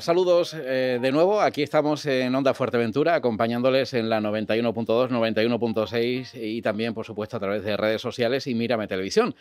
saludos eh, de nuevo. Aquí estamos en Onda Fuerteventura, acompañándoles en la 91.2, 91.6 y también, por supuesto, a través de redes sociales y Mírame Televisión.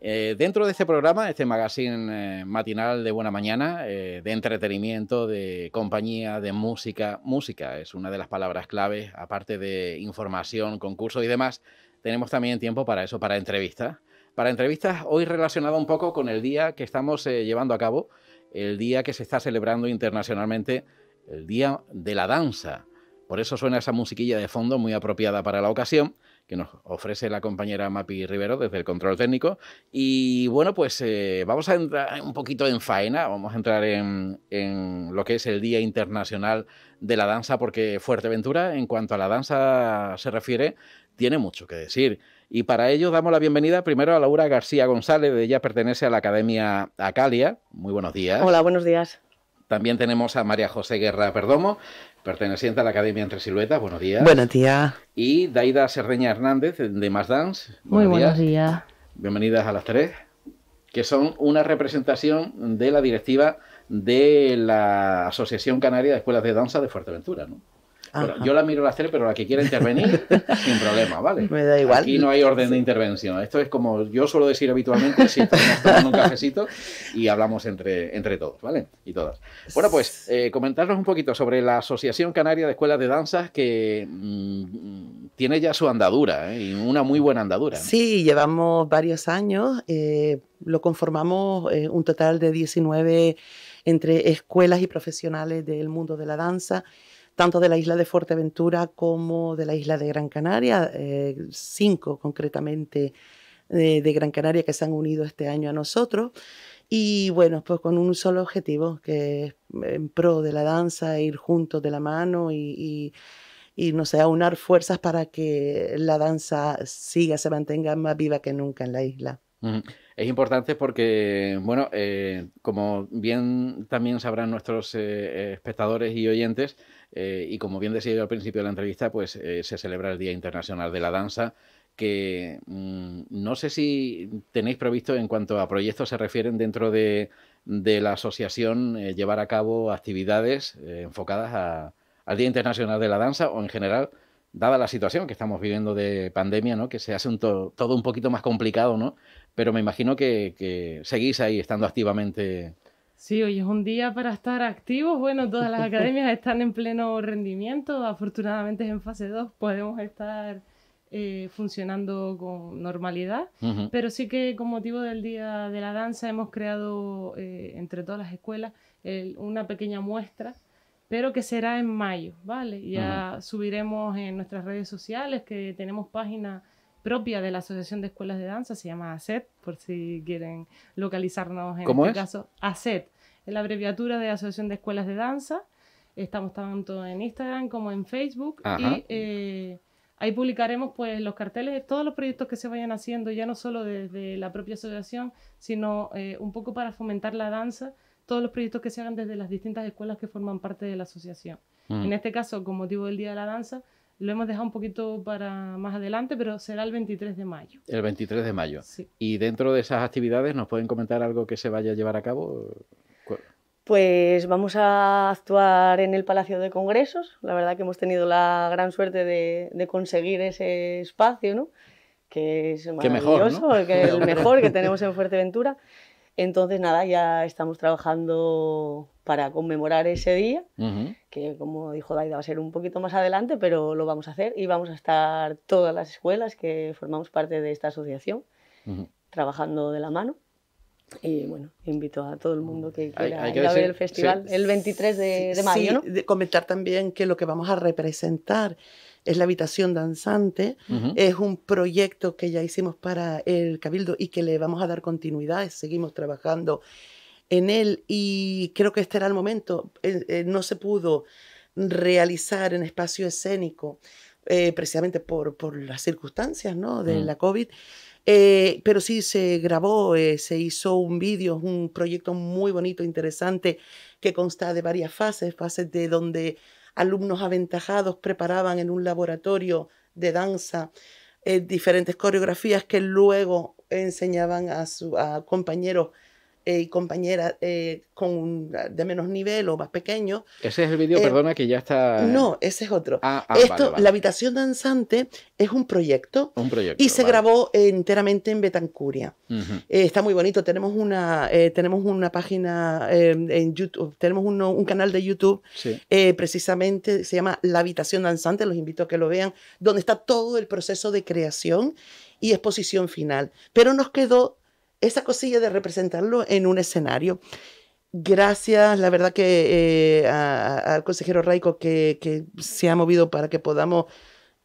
Eh, dentro de este programa, este magazine eh, matinal de Buena Mañana, de entretenimiento, de compañía, de música, música es una de las palabras clave, aparte de información, concurso y demás, tenemos también tiempo para eso, para entrevistas. Para entrevistas hoy relacionado un poco con el día que estamos llevando a cabo el día que se está celebrando internacionalmente, el Día de la Danza. Por eso suena esa musiquilla de fondo muy apropiada para la ocasión que nos ofrece la compañera Mapi Rivero desde el control técnico. Y bueno, pues eh, vamos a entrar un poquito en faena, vamos a entrar en, en lo que es el Día Internacional de la Danza, porque Fuerteventura, en cuanto a la danza se refiere, tiene mucho que decir. Y para ello damos la bienvenida primero a Laura García González, ella pertenece a la Academia Acalia. Muy buenos días. Hola, buenos días. También tenemos a María José Guerra Perdomo, perteneciente a la Academia Entre Siluetas. Buenos días. Buenos días. Y Daida Cerdeña Hernández, de Más Dance. Muy buenos días. Bienvenidas a las tres, que son una representación de la directiva de la Asociación Canaria de Escuelas de Danza de Fuerteventura, ¿no? yo la miro la tres, pero la que quiera intervenir, sin problema, ¿vale? Me da igual. Aquí no hay orden de intervención. Esto es como yo suelo decir habitualmente, si estamos tomando un cafecito y hablamos entre, entre todos, ¿vale? Y todas. Bueno, pues eh, comentarnos un poquito sobre la Asociación Canaria de Escuelas de Danzas que mm, tiene ya su andadura, ¿eh? y una muy buena andadura. ¿eh? Sí, llevamos varios años. Eh, lo conformamos un total de 19 entre escuelas y profesionales del mundo de la danza tanto de la isla de Fuerteventura como de la isla de Gran Canaria, eh, cinco concretamente eh, de, Gran Canaria que se han unido este año a nosotros. Y bueno, pues con un solo objetivo, que es en pro de la danza, ir juntos de la mano y, y no sé, aunar fuerzas para que la danza siga, se mantenga más viva que nunca en la isla. Es importante porque, bueno, eh, como bien también sabrán nuestros espectadores y oyentes, eh, y como bien decía yo al principio de la entrevista, pues eh, se celebra el Día Internacional de la Danza, que mm, no sé si tenéis previsto en cuanto a proyectos se refieren dentro de, la asociación eh, llevar a cabo actividades enfocadas al Día Internacional de la Danza o en general, dada la situación que estamos viviendo de pandemia, ¿no? que se hace un todo un poquito más complicado, ¿no? pero me imagino que, que seguís ahí estando activamente Sí, hoy es un día para estar activos. Bueno, todas las academias están en pleno rendimiento. Afortunadamente en fase 2 podemos estar eh, funcionando con normalidad. Pero sí que con motivo del Día de la Danza hemos creado eh, entre todas las escuelas una pequeña muestra, pero que será en mayo, ¿vale? Ya subiremos en nuestras redes sociales, que tenemos página propia de la Asociación de Escuelas de Danza, se llama ACET, por si quieren localizarnos en este caso. ACET, es la abreviatura de Asociación de Escuelas de Danza. Estamos tanto en Instagram como en Facebook y eh, ahí publicaremos pues los carteles de todos los proyectos que se vayan haciendo, ya no solo desde la propia asociación, sino eh, un poco para fomentar la danza, todos los proyectos que se hagan desde las distintas escuelas que forman parte de la asociación. Mm. En este caso, con motivo del Día de la Danza, lo hemos dejado un poquito para más adelante, pero será el 23 de mayo. El 23 de mayo. Sí. Y dentro de esas actividades, ¿nos pueden comentar algo que se vaya a llevar a cabo? Pues vamos a actuar en el Palacio de Congresos. La verdad que hemos tenido la gran suerte de, conseguir ese espacio, ¿no? que es maravilloso, mejor, que el mejor que tenemos en Fuerteventura. Entonces, nada, ya estamos trabajando para conmemorar ese día, que como dijo Daida va a ser un poquito más adelante, pero lo vamos a hacer y vamos a estar todas las escuelas que formamos parte de esta asociación trabajando de la mano y bueno, invito a todo el mundo que quiera a ver el festival el 23 de, mayo. ¿no? comentar también que lo que vamos a representar es la habitación danzante, es un proyecto que ya hicimos para el Cabildo y que le vamos a dar continuidad, seguimos trabajando en él y creo que este era el momento, eh, eh, no se pudo realizar en espacio escénico eh, precisamente por, las circunstancias ¿no? de la COVID eh, pero sí se grabó, eh, se hizo un vídeo, un proyecto muy bonito, interesante, que consta de varias fases, fases de donde alumnos aventajados preparaban en un laboratorio de danza eh, diferentes coreografías que luego enseñaban a, su, a compañeros y eh, compañeras eh, con ah, de menos nivel o más pequeño Ese es el vídeo, eh, perdona, que ya está. No, ese es otro. Ah, ah, Esto, La habitación danzante es un proyecto. Un proyecto. Y se grabó enteramente en Betancuria. está muy bonito. Tenemos una, tenemos una página em, en YouTube, tenemos un canal de YouTube, precisamente se llama La habitación danzante. Los invito a que lo vean, donde está todo el proceso de creación y exposición final. Pero nos quedó esa cosilla de representarlo en un escenario. Gracias, la verdad que eh, al consejero Raico que se ha movido para que podamos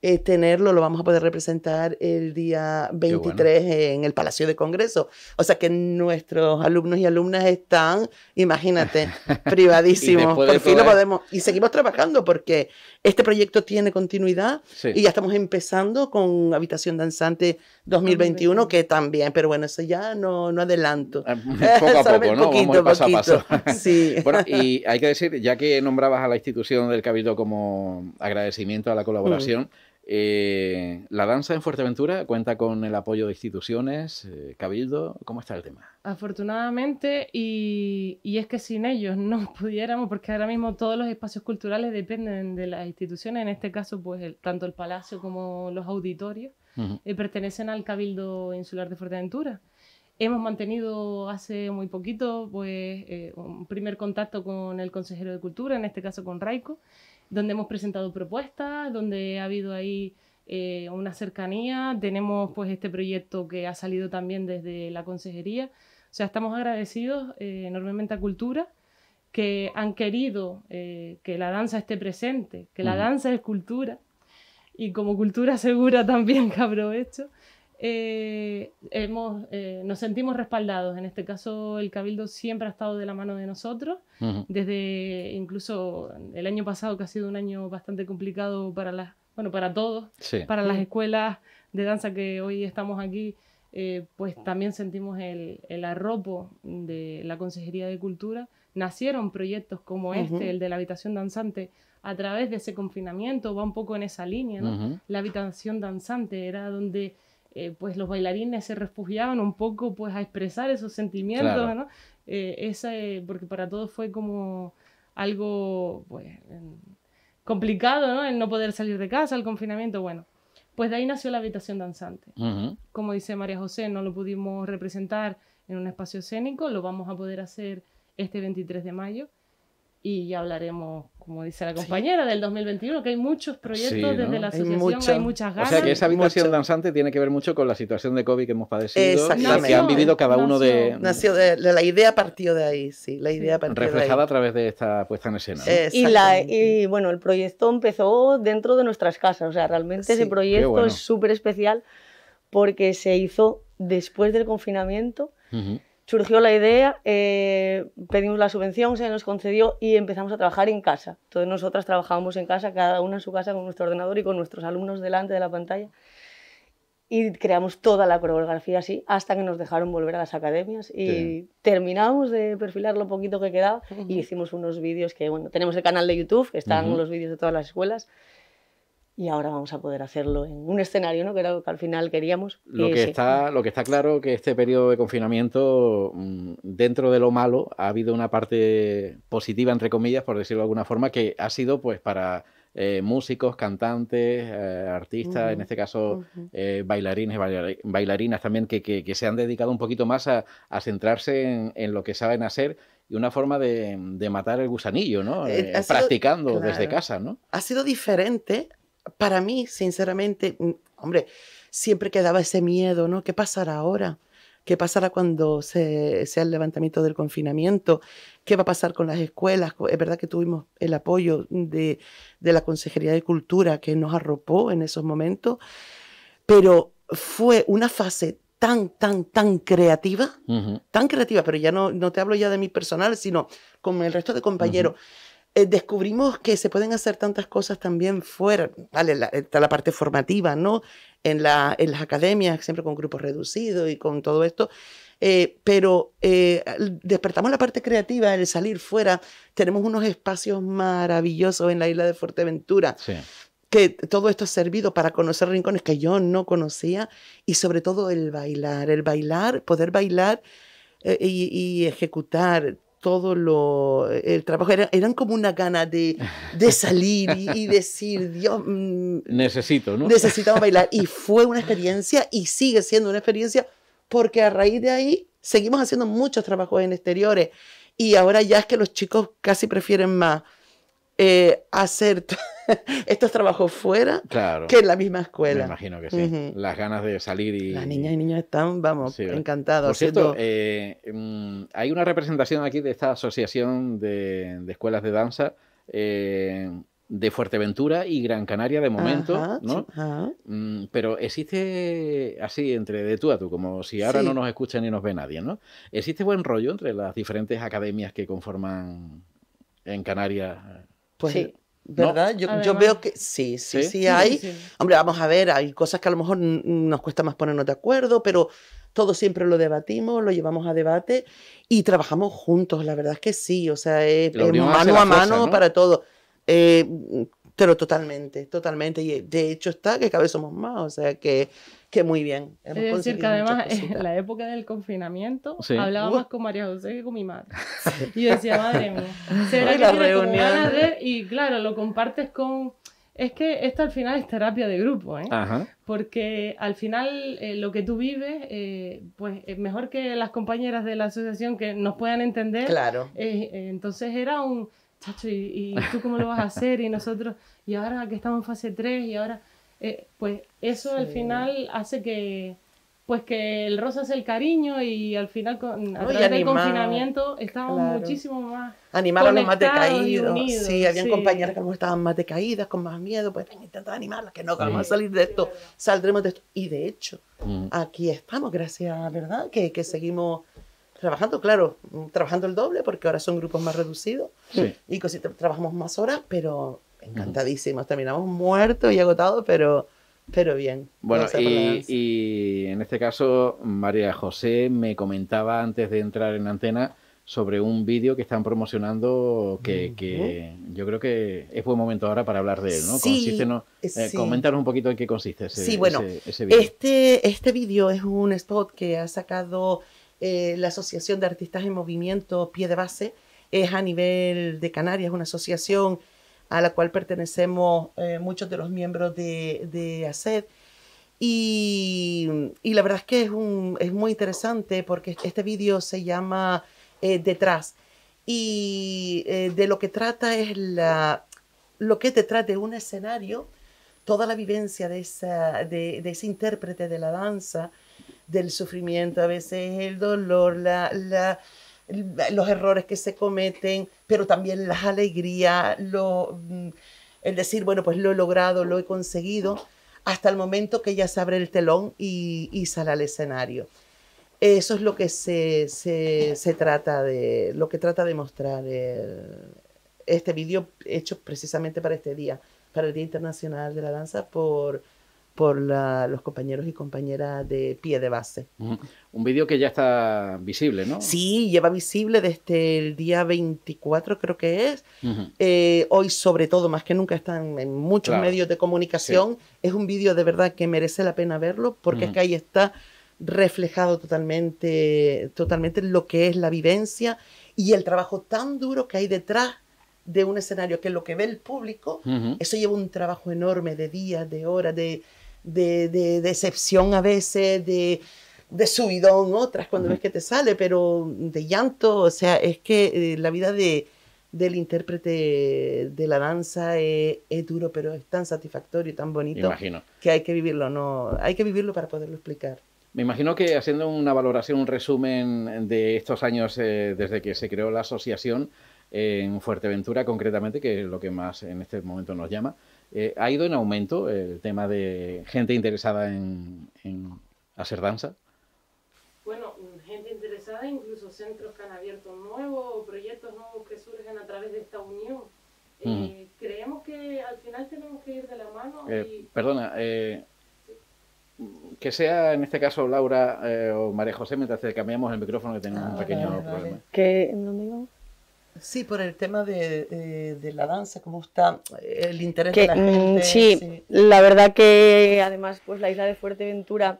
eh, tenerlo, lo vamos a poder representar el día 23 en el Palacio de Congreso. O sea que nuestros alumnos y alumnas están, imagínate, privadísimos. Por fin lo podemos. Y seguimos trabajando porque este proyecto tiene continuidad y ya estamos empezando con Habitación Danzante 2021, que también, pero bueno, eso ya no, no adelanto. Ah, poco a poco, ¿no? Poquito, Vamos a paso a paso. Sí. Bueno, y hay que decir, ya que nombrabas a la institución del Cabildo como agradecimiento a la colaboración, mm. Eh, la danza en Fuerteventura cuenta con el apoyo de instituciones, eh, Cabildo, ¿cómo está el tema? Afortunadamente, y, es que sin ellos no pudiéramos, porque ahora mismo todos los espacios culturales dependen de las instituciones, en este caso, pues tanto el Palacio como los auditorios eh, pertenecen al Cabildo Insular de Fuerteventura. Hemos mantenido hace muy poquito pues, un primer contacto con el consejero de Cultura, en este caso con Raico, donde hemos presentado propuestas, donde ha habido ahí eh, una cercanía. Tenemos pues este proyecto que ha salido también desde la consejería. O sea, estamos agradecidos eh, enormemente a Cultura que han querido eh, que la danza esté presente, que la danza es cultura y como cultura segura también que aprovecho, eh, hemos, eh, nos sentimos respaldados. En este caso, el Cabildo siempre ha estado de la mano de nosotros, desde incluso el año pasado, que ha sido un año bastante complicado para las, bueno, para todos, para las mm. escuelas de danza que hoy estamos aquí, eh, pues también sentimos el, el, arropo de la Consejería de Cultura. Nacieron proyectos como este, el de la habitación danzante, a través de ese confinamiento, va un poco en esa línea, La habitación danzante era donde eh, pues los bailarines se refugiaban un poco pues a expresar esos sentimientos, eh, eh, porque para todos fue como algo pues, complicado, ¿no? El no poder salir de casa, el confinamiento, bueno. Pues de ahí nació la habitación danzante. Como dice María José, no lo pudimos representar en un espacio escénico, lo vamos a poder hacer este 23 de mayo y ya hablaremos, como dice la compañera, del 2021, que hay muchos proyectos desde la asociación, hay, muchas ganas. O sea que esa habitación danzante tiene que ver mucho con la situación de COVID que hemos padecido La que han vivido cada uno de... Nació de, La idea partió de ahí, sí, la idea Reflejada a través de esta puesta en escena. Eh, y, bueno, el proyecto empezó dentro de nuestras casas, o sea, realmente ese proyecto es súper especial porque se hizo después del confinamiento surgió la idea, eh, pedimos la subvención, se nos concedió y empezamos a trabajar en casa. Entonces nosotras trabajábamos en casa, cada una en su casa con nuestro ordenador y con nuestros alumnos delante de la pantalla. Y creamos toda la coreografía así hasta que nos dejaron volver a las academias y terminamos de perfilar lo poquito que quedaba y hicimos unos vídeos que, bueno, tenemos el canal de YouTube, que están los vídeos de todas las escuelas y ahora vamos a poder hacerlo en un escenario, ¿no? que era lo que al final queríamos. Lo que, está, lo que claro que este periodo de confinamiento, mm, dentro de lo malo, ha habido una parte positiva, entre comillas, por decirlo de alguna forma, que ha sido pues para eh, músicos, cantantes, eh, artistas, en este caso eh, bailarines y bailarines, bailarinas también, que, se han dedicado un poquito más a, centrarse en, lo que saben hacer y una forma de, matar el gusanillo, ¿no? practicando desde casa, ¿no? Ha sido diferente para mí, sinceramente, mm, hombre, siempre quedaba ese miedo, ¿no? ¿Qué pasará ahora? ¿Qué pasará cuando se, sea el levantamiento del confinamiento? ¿Qué va a pasar con las escuelas? Es verdad que tuvimos el apoyo de, la Consejería de Cultura que nos arropó en esos momentos, pero fue una fase tan, tan, tan creativa, tan creativa, pero ya no, no te hablo ya de mi personal, sino con el resto de compañeros. Eh, descubrimos que se pueden hacer tantas cosas también fuera, ¿vale? La, eh, está la parte formativa, ¿no? En, la, en las academias, siempre con grupos reducidos y con todo esto. Eh, pero despertamos la parte creativa, el salir fuera. Tenemos unos espacios maravillosos en la isla de Fuerteventura. Que todo esto ha servido para conocer rincones que yo no conocía y sobre todo el bailar, el bailar, poder bailar y, ejecutar todo lo, el trabajo, eran como una gana de, salir y, decir, Dios, mm, necesito, ¿no? bailar. Y fue una experiencia y sigue siendo una experiencia porque a raíz de ahí seguimos haciendo muchos trabajos en exteriores y ahora ya es que los chicos casi prefieren más eh, hacer estos trabajos fuera que en la misma escuela. Me imagino que sí. Las ganas de salir y... Las niñas y niños están, vamos, encantados. Por cierto, eh, mm, hay una representación aquí de esta asociación de, escuelas de danza. Eh, de Fuerteventura y Gran Canaria de momento, ¿no? Mm, pero existe así entre de tú a tú, como si ahora no nos escucha ni nos ve nadie, ¿no? Existe buen rollo entre las diferentes academias que conforman en Canarias pues sí. ¿Verdad? Yo, yo, veo que sí, sí, sí, hay. Hombre, vamos a ver, hay cosas que a lo mejor nos cuesta más ponernos de acuerdo, pero todo siempre lo debatimos, lo llevamos a debate y trabajamos juntos, la verdad es que sí, o sea, es, mano a mano para todo. Eh, pero totalmente, totalmente. Y de hecho está que cada vez somos más, o sea que que muy bien. es decir, que además en la época del confinamiento hablaba más uh. con María José que con mi madre. Y decía, madre mía, será que la De... Y claro, lo compartes con... Es que esto al final es terapia de grupo, ¿eh? Porque al final eh, lo que tú vives, eh, pues es eh, mejor que las compañeras de la asociación que nos puedan entender. Claro. entonces era un, chacho, ¿y, ¿y tú cómo lo vas a hacer? Y nosotros, y ahora que estamos en fase 3 y ahora eh, pues eso al final hace que pues que el rosa es el cariño y al final con, a del confinamiento estábamos muchísimo más animaron los más decaídos sí habían compañeras que estaban más decaídas con más miedo pues intentando animarlas que no vamos a salir de esto saldremos de esto y de hecho mm. aquí estamos gracias verdad que, seguimos trabajando claro trabajando el doble porque ahora son grupos más reducidos y trabajamos más horas pero encantadísimos. Terminamos muertos y agotados, pero, pero bien. Bueno, y, en este caso, María José me comentaba antes de entrar en antena sobre un vídeo que están promocionando que, que, yo creo que es buen momento ahora para hablar de él, ¿no? consiste eh, eh, un poquito en qué consiste ese, sí, bueno, Este, este vídeo es un spot que ha sacado eh, la Asociación de Artistas en Movimiento Pie de Base, es a nivel de Canarias, una asociación a la cual pertenecemos eh, muchos de los miembros de, de ACED. Y, la verdad es que es, un, es muy interesante porque este vídeo se llama eh, Detrás. Y eh, de lo que trata es la, lo que detrás de un escenario, toda la vivencia de, esa, de ese intérprete de la danza, del sufrimiento, a veces el dolor, la los errores que se cometen, pero también las alegrías, lo, mm, el decir, bueno, pues lo he logrado, lo he conseguido, hasta el momento que ya se abre el telón y, sale al escenario. Eso es lo que se, se, trata de, lo que trata de mostrar eh, este vídeo hecho precisamente para este día, para el Día Internacional de la Danza, por por los compañeros y compañeras de pie de base. Un vídeo que ya está visible, ¿no? Sí, lleva visible desde el día 24 creo que es. Eh, hoy sobre todo, más que nunca, están en muchos medios de comunicación. Es un vídeo de verdad que merece la pena verlo porque es que ahí está reflejado totalmente, totalmente lo que es la vivencia y el trabajo tan duro que hay detrás de un escenario que es lo que ve el público, eso lleva un trabajo enorme de días, de horas, de, de, decepción a veces, de, de subidón otras cuando ves que te sale, pero de llanto, o sea, es que eh, la vida de, del intérprete de la danza es, duro, pero es tan satisfactorio y tan bonito que hay que vivirlo, no, hay que vivirlo para poderlo explicar. Me imagino que haciendo una valoración, un resumen de estos años eh, desde que se creó la asociación en Fuerteventura, concretamente, que es lo que más en este momento nos llama, eh, ha ido en aumento el tema de gente interesada en, hacer danza. Bueno, gente interesada, incluso centros que han abierto nuevos, proyectos nuevos que surgen a través de esta unión. Eh, creemos que al final tenemos que ir de la mano. Eh, y... perdona, eh, que sea en este caso Laura o María José, mientras cambiamos el micrófono que tenemos un ah, pequeño problema. ¿Qué? ¿En dónde Sí, por el tema de, la danza, cómo está el interés de la mm, gente. Sí, la verdad que además pues la isla de Fuerteventura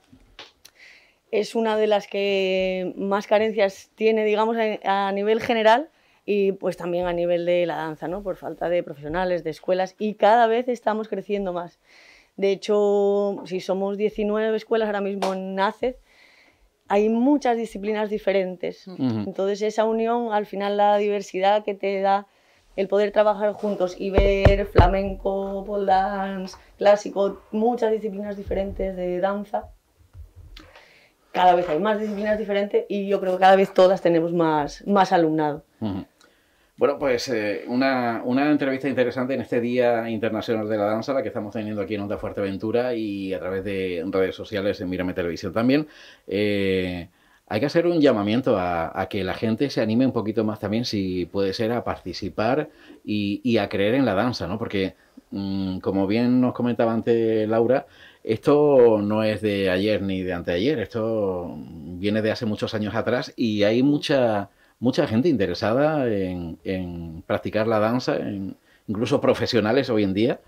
es una de las que más carencias tiene, digamos, a, nivel general y pues también a nivel de la danza, ¿no? Por falta de profesionales, de escuelas y cada vez estamos creciendo más. De hecho, si somos 19 escuelas ahora mismo en NACED, hay muchas disciplinas diferentes. Entonces esa unión, al final la diversidad que te da el poder trabajar juntos y ver flamenco, pole dance, clásico, muchas disciplinas diferentes de danza. Cada vez hay más disciplinas diferentes y yo creo que cada vez todas tenemos más, más alumnado. Bueno, pues eh, una, entrevista interesante en este Día Internacional de la Danza, la que estamos teniendo aquí en Onda Fuerteventura y a través de redes sociales en Mírame Televisión también. Eh, hay que hacer un llamamiento a, que la gente se anime un poquito más también, si puede ser, a participar y, a creer en la danza, ¿no? Porque, mm, como bien nos comentaba antes Laura, esto no es de ayer ni de anteayer, esto viene de hace muchos años atrás y hay mucha mucha gente interesada en, practicar la danza, incluso profesionales hoy en día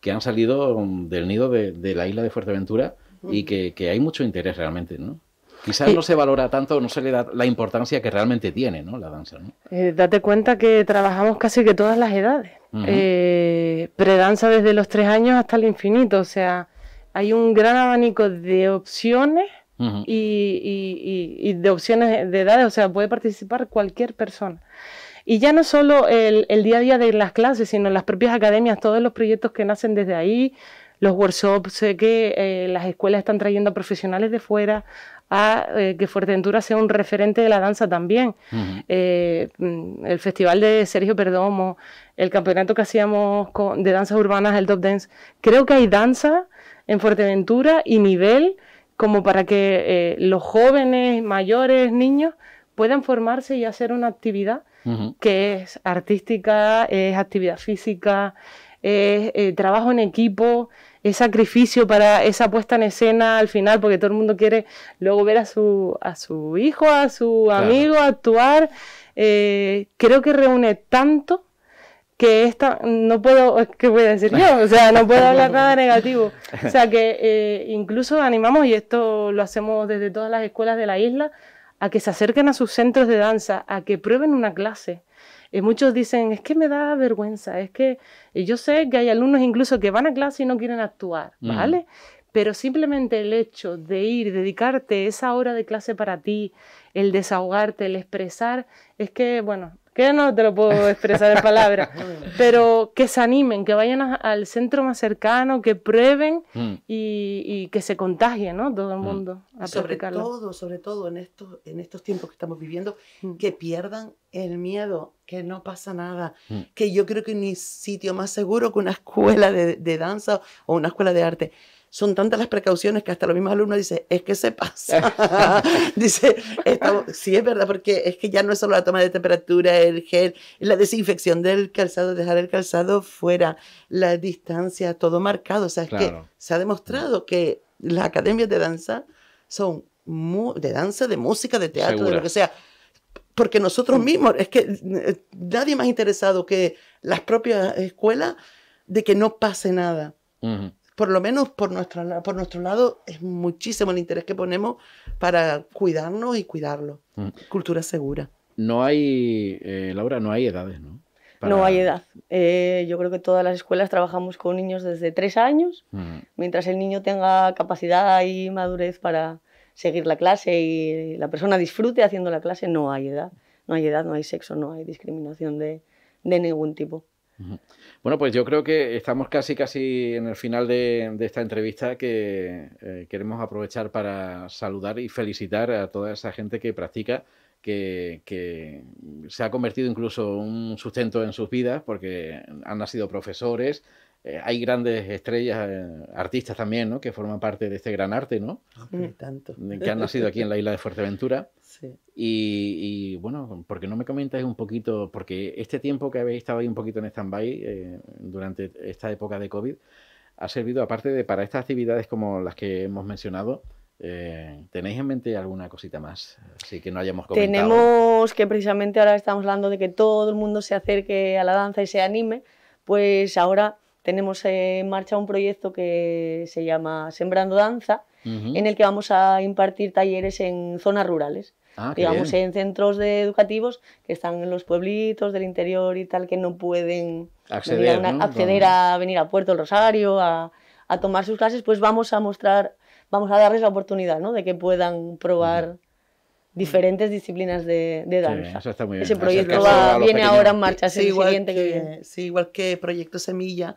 que han salido um, del nido de, la isla de Fuerteventura y que, hay mucho interés realmente, ¿no? Quizás eh, no se valora tanto, no se le da la importancia que realmente tiene ¿no? la danza. ¿no? Eh, date cuenta que trabajamos casi que todas las edades. Eh, predanza desde los tres años hasta el infinito. O sea, hay un gran abanico de opciones y, de opciones de edades, o sea, puede participar cualquier persona. Y ya no solo el, día a día de las clases, sino las propias academias, todos los proyectos que nacen desde ahí, los workshops, sé que eh, las escuelas están trayendo a profesionales de fuera a eh, que Fuerteventura sea un referente de la danza también. Eh, mm, el festival de Sergio Perdomo, el campeonato que hacíamos de danzas urbanas, el Top Dance. Creo que hay danza en Fuerteventura y nivel como para que eh, los jóvenes, mayores, niños puedan formarse y hacer una actividad que es artística, es actividad física, es eh, trabajo en equipo, es sacrificio para esa puesta en escena al final, porque todo el mundo quiere luego ver a su, a su hijo, a su amigo actuar. Eh, creo que reúne tanto que esta, no puedo, ¿qué voy a decir yo? O sea, no puedo hablar nada negativo. O sea, que eh, incluso animamos, y esto lo hacemos desde todas las escuelas de la isla, a que se acerquen a sus centros de danza, a que prueben una clase. y eh, muchos dicen, es que me da vergüenza, es que eh, yo sé que hay alumnos incluso que van a clase y no quieren actuar, mm. ¿vale? Pero simplemente el hecho de ir, dedicarte esa hora de clase para ti, el desahogarte, el expresar, es que, bueno, que no te lo puedo expresar en palabras, pero que se animen, que vayan al centro más cercano, que prueben mm. y, que se contagie, ¿no? Todo el mm. mundo. sobre todo, sobre todo en estos, en estos tiempos que estamos viviendo, mm. que pierdan el miedo, que no pasa nada, que yo creo que ni sitio más seguro que una escuela de danza o una escuela de arte son tantas las precauciones que hasta los mismos alumnos dicen, es que se pasa. dice, sí es verdad, porque es que ya no es solo la toma de temperatura, el gel, la desinfección del calzado, dejar el calzado fuera, la distancia, todo marcado. O sea, es que se ha demostrado que las academias de danza son de danza, de música, de teatro, de lo que sea. Porque nosotros mm. mismos, es que eh, nadie más interesado que las propias escuelas de que no pase nada por lo menos por nuestro, por nuestro lado, es muchísimo el interés que ponemos para cuidarnos y cuidarlo. Mm. Cultura segura. No hay, eh, Laura, no hay edades, ¿no? No hay edad. Eh, yo creo que todas las escuelas trabajamos con niños desde tres años, mm. mientras el niño tenga capacidad y madurez para seguir la clase y la persona disfrute haciendo la clase, no hay edad. No hay edad, no hay sexo, no hay discriminación de ningún tipo. Bueno, pues yo creo que estamos casi casi en el final de, esta entrevista que eh, queremos aprovechar para saludar y felicitar a toda esa gente que practica que, que, se ha convertido incluso un sustento en sus vidas porque han nacido profesores, eh, hay grandes estrellas, eh, artistas también, ¿no? Que forman parte de este gran arte, ¿no? Ah, tanto. Que han nacido aquí en la isla de Fuerteventura. Sí. Y, y, bueno, qué no me comentáis un poquito? Porque este tiempo que habéis estado ahí un poquito en stand-by eh, durante esta época de COVID ha servido, aparte de para estas actividades como las que hemos mencionado, ¿Tenéis en mente alguna cosita más? Así que no hayamos comentado. Tenemos que precisamente ahora estamos hablando de que todo el mundo se acerque a la danza y se anime, pues ahora tenemos en marcha un proyecto que se llama Sembrando Danza, en el que vamos a impartir talleres en zonas rurales. Ah, digamos, en centros educativos que están en los pueblitos del interior y tal, que no pueden acceder, a, venir a Puerto del Rosario, a, tomar sus clases, pues vamos a mostrar, vamos a darles la oportunidad de que puedan probar diferentes disciplinas de, danza. eso está muy bien. Ese proyecto viene ahora en marcha, sí, igual que, igual que Proyecto Semilla,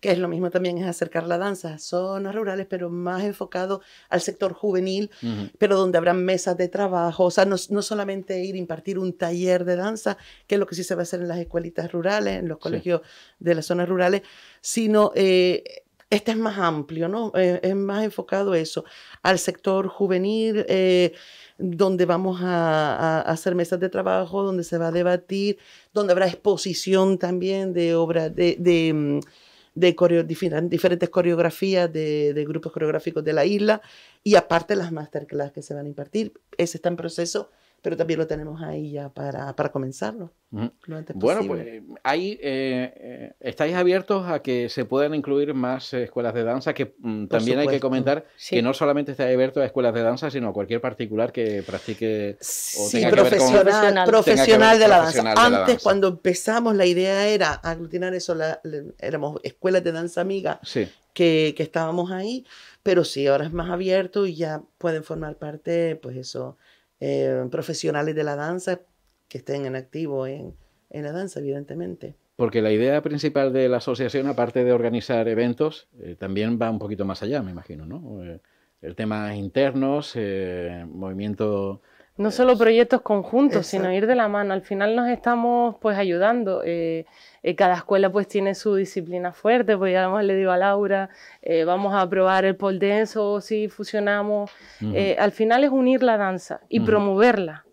que es lo mismo también, es acercar la danza a zonas rurales, pero más enfocado al sector juvenil, pero donde habrá mesas de trabajo, o sea, no, solamente ir a impartir un taller de danza, que es lo que sí se va a hacer en las escuelitas rurales, en los colegios de las zonas rurales, sino... Eh, este es más amplio, ¿no? Eh, es más enfocado eso, al sector juvenil, eh, donde vamos a, hacer mesas de trabajo, donde se va a debatir, donde habrá exposición también de obras, de, mm, diferentes coreografías de, de, grupos coreográficos de la isla y aparte las masterclass que se van a impartir. Ese está en proceso pero también lo tenemos ahí ya para, para comenzarlo. bueno, pues ahí eh, eh, estáis abiertos a que se puedan incluir más escuelas de danza, que mm, también hay que comentar que no solamente estáis abiertos a escuelas de danza, sino a cualquier particular que practique o sí, tenga profesional, profesional, de, la danza. Antes, cuando empezamos, la idea era aglutinar eso, éramos escuelas de danza amiga que, que estábamos ahí, pero sí, ahora es más abierto y ya pueden formar parte, pues eso eh, profesionales de la danza que estén en activo en, la danza, evidentemente. Porque la idea principal de la asociación, aparte de organizar eventos, eh, también va un poquito más allá, me imagino, ¿no? Eh, el tema internos, eh, movimiento no solo proyectos conjuntos, sino ir de la mano. Al final nos estamos pues ayudando. Eh, eh, cada escuela pues tiene su disciplina fuerte, pues ya le digo a Laura, eh, vamos a probar el poldenso si fusionamos. al final es unir la danza y promoverla.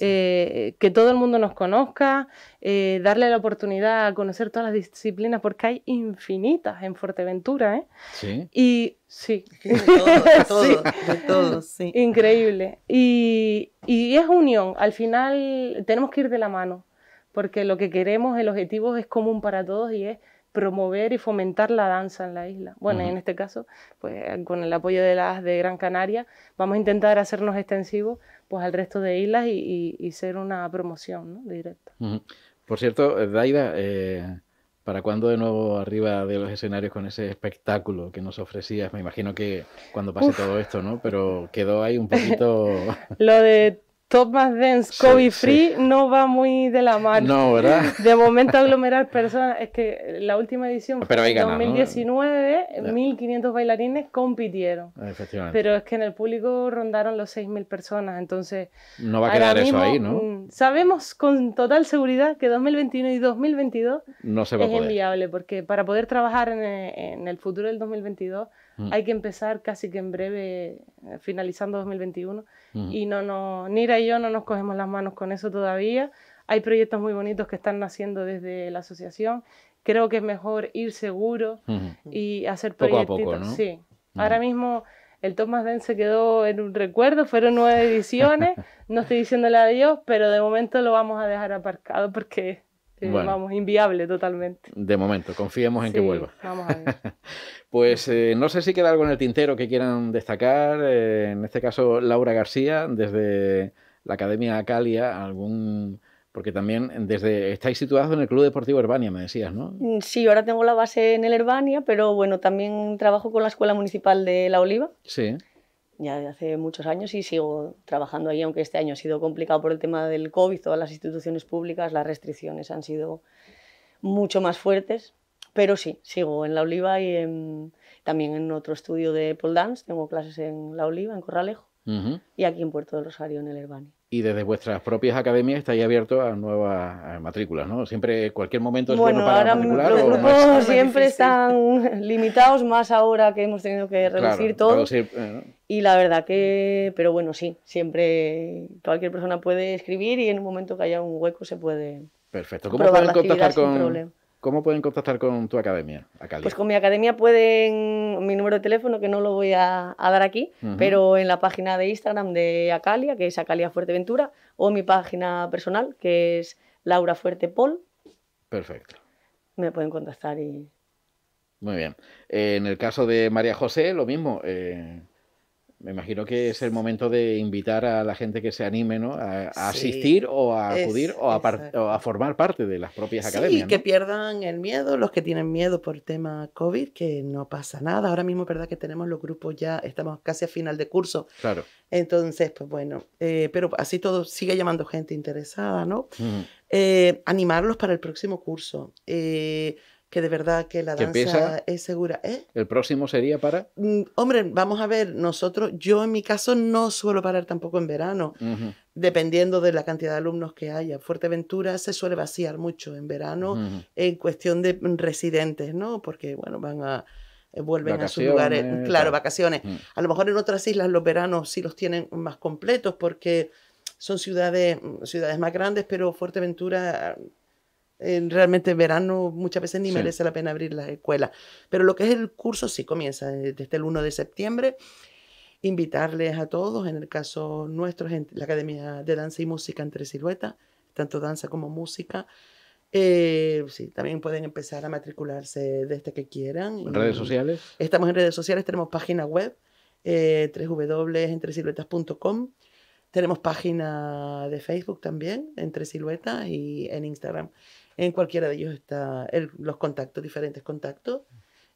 Eh, que todo el mundo nos conozca, eh, darle la oportunidad a conocer todas las disciplinas, porque hay infinitas en Fuerteventura. ¿eh? Sí. Y sí. todo, sí. Increíble. Y, y es unión. Al final tenemos que ir de la mano, porque lo que queremos, el objetivo es común para todos y es promover y fomentar la danza en la isla. Bueno, en este caso, pues con el apoyo de las de Gran Canaria, vamos a intentar hacernos extensivos pues, al resto de islas y, ser una promoción ¿no? directa. Por cierto, eh, Daida, eh, ¿para cuándo de nuevo arriba de los escenarios con ese espectáculo que nos ofrecías? Me imagino que cuando pase todo esto, ¿no? Pero quedó ahí un poquito... Lo de Top Más Dance, Covid Free no va muy de la mano. No, ¿verdad? De momento aglomerar personas, es que la última edición en 2019, 1.500 bailarines compitieron. Efectivamente. Pero es que en el público rondaron los 6.000 personas, entonces... No va a quedar eso ahí, ¿no? Mm, sabemos con total seguridad que 2021 y 2022 no se va es inviable, porque para poder trabajar en eh, el futuro del 2022 Mm. Hay que empezar casi que en breve, eh, finalizando 2021. Mm. Y no, no, Nira y yo no nos cogemos las manos con eso todavía. Hay proyectos muy bonitos que están naciendo desde la asociación. Creo que es mejor ir seguro mm. y hacer proyectos. Sí. Ahora mismo el Top Den se quedó en un recuerdo, fueron nueve ediciones, no estoy diciéndole adiós, pero de momento lo vamos a dejar aparcado porque vamos, inviable totalmente. De momento, confiemos en que vuelva. Vamos a ver. pues eh, no sé si queda algo en el tintero que quieran destacar. Eh, en este caso, Laura García, desde la Academia Acalia, algún porque también desde estáis situados en el Club Deportivo Herbania, me decías, ¿no? Mm, sí, ahora tengo la base en el Herbania, pero bueno, también trabajo con la Escuela Municipal de La Oliva. Sí ya hace muchos años y sigo trabajando ahí, aunque este año ha sido complicado por el tema del COVID, todas las instituciones públicas, las restricciones han sido mucho más fuertes, pero sí, sigo en La Oliva y también en otro estudio de pole dance, tengo clases en La Oliva, en Corralejo, y aquí en Puerto del Rosario, en el Herbani y desde vuestras propias academias estáis abiertos a nuevas matrículas, ¿no? Siempre, cualquier momento bueno, ahora Los grupos siempre están limitados, más ahora que hemos tenido que reducir todo. Y la verdad que, pero bueno, sí, siempre cualquier persona puede escribir y en un momento que haya un hueco se puede. Perfecto. ¿Cómo pueden contactar con, ¿Cómo pueden contactar con tu academia? Acalia? Pues con mi academia pueden, mi número de teléfono, que no lo voy a, dar aquí, pero en la página de Instagram de Acalia, que es Acalia Fuerteventura, o mi página personal, que es Laura Fuerte Pol. Perfecto. Me pueden contactar y... Muy bien. en el caso de María José, lo mismo. Eh, me imagino que es el momento de invitar a la gente que se anime ¿no? a, asistir o a acudir o, a formar parte de las propias academias. Y que pierdan el miedo, los que tienen miedo por el tema COVID, que no pasa nada. Ahora mismo, ¿verdad? Que tenemos los grupos ya, estamos casi a final de curso. Claro. Entonces, pues bueno, eh, pero así todo sigue llamando gente interesada, ¿no? Eh, animarlos para el próximo curso. Eh, que de verdad que la danza es segura. ¿eh? ¿El próximo sería para? Mm, hombre, vamos a ver, nosotros, yo en mi caso no suelo parar tampoco en verano, dependiendo de la cantidad de alumnos que haya. Fuerteventura se suele vaciar mucho en verano en cuestión de residentes, ¿no? Porque, bueno, van a eh, vuelven a sus lugares, claro, vacaciones. A lo mejor en otras islas los veranos sí los tienen más completos porque son ciudades, mm, ciudades más grandes, pero Fuerteventura realmente en verano muchas veces ni merece la pena abrir la escuela Pero lo que es el curso sí comienza eh, desde el 1 de septiembre. Invitarles a todos, en el caso nuestro, la Academia de Danza y Música entre Silueta, tanto danza como música. Eh, sí, también pueden empezar a matricularse desde que quieran. ¿En redes sociales? Estamos en redes sociales, tenemos página web, eh, www.entresiluetas.com tenemos página de Facebook también, entre siluetas, y en Instagram. En cualquiera de ellos está los contactos, diferentes contactos.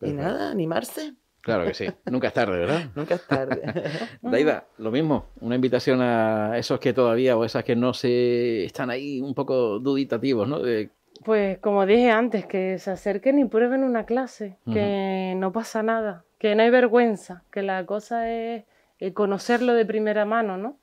Y nada, animarse. Claro que sí. Nunca es tarde, ¿verdad? Nunca es tarde. Daida, lo mismo. Una invitación a esos que todavía o esas que no se están ahí un poco duditativos, ¿no? Pues como dije antes, que se acerquen y prueben una clase, que no pasa nada, que no hay vergüenza, que la cosa es eh, conocerlo de primera mano, ¿no?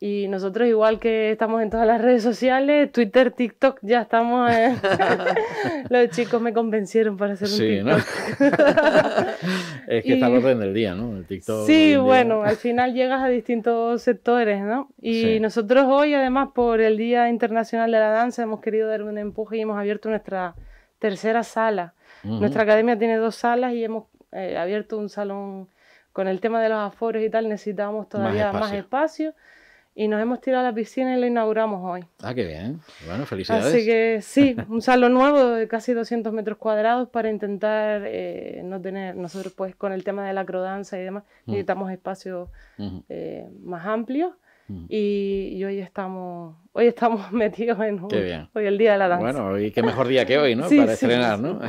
Y nosotros, igual que estamos en todas las redes sociales, Twitter, TikTok, ya estamos. los chicos me convencieron para hacer un TikTok. ¿no? es que está al orden del día, ¿no? Sí, bueno, al final llegas a distintos sectores, ¿no? Y nosotros hoy, además, por el Día Internacional de la Danza, hemos querido dar un empuje y hemos abierto nuestra tercera sala. Nuestra academia tiene dos salas y hemos eh, abierto un salón con el tema de los aforos y tal necesitábamos todavía más espacio. y nos hemos tirado a la piscina y la inauguramos hoy. Ah, qué bien. Bueno, felicidades. Así que sí, un salón nuevo de casi 200 metros cuadrados para intentar eh, no tener, nosotros pues con el tema de la acrodanza y demás, mm. necesitamos espacio eh, más amplios. Mm. Y, hoy estamos hoy estamos metidos en un, hoy el día de la danza. Bueno, y qué mejor día que hoy, ¿no? Para estrenar, ¿no?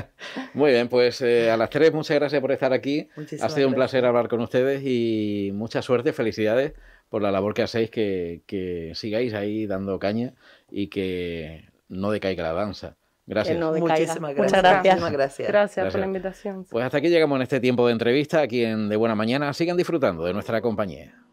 Muy bien, pues eh, a las tres muchas gracias por estar aquí. ha sido un placer hablar con ustedes y mucha suerte, felicidades por la labor que hacéis, que, sigáis ahí dando caña y que no decaiga la danza. Gracias. No Muchísimas gracias. Muchas gracias. gracias. gracias. por la invitación. Pues hasta aquí llegamos en este tiempo de entrevista aquí en De Buena Mañana. Sigan disfrutando de nuestra compañía.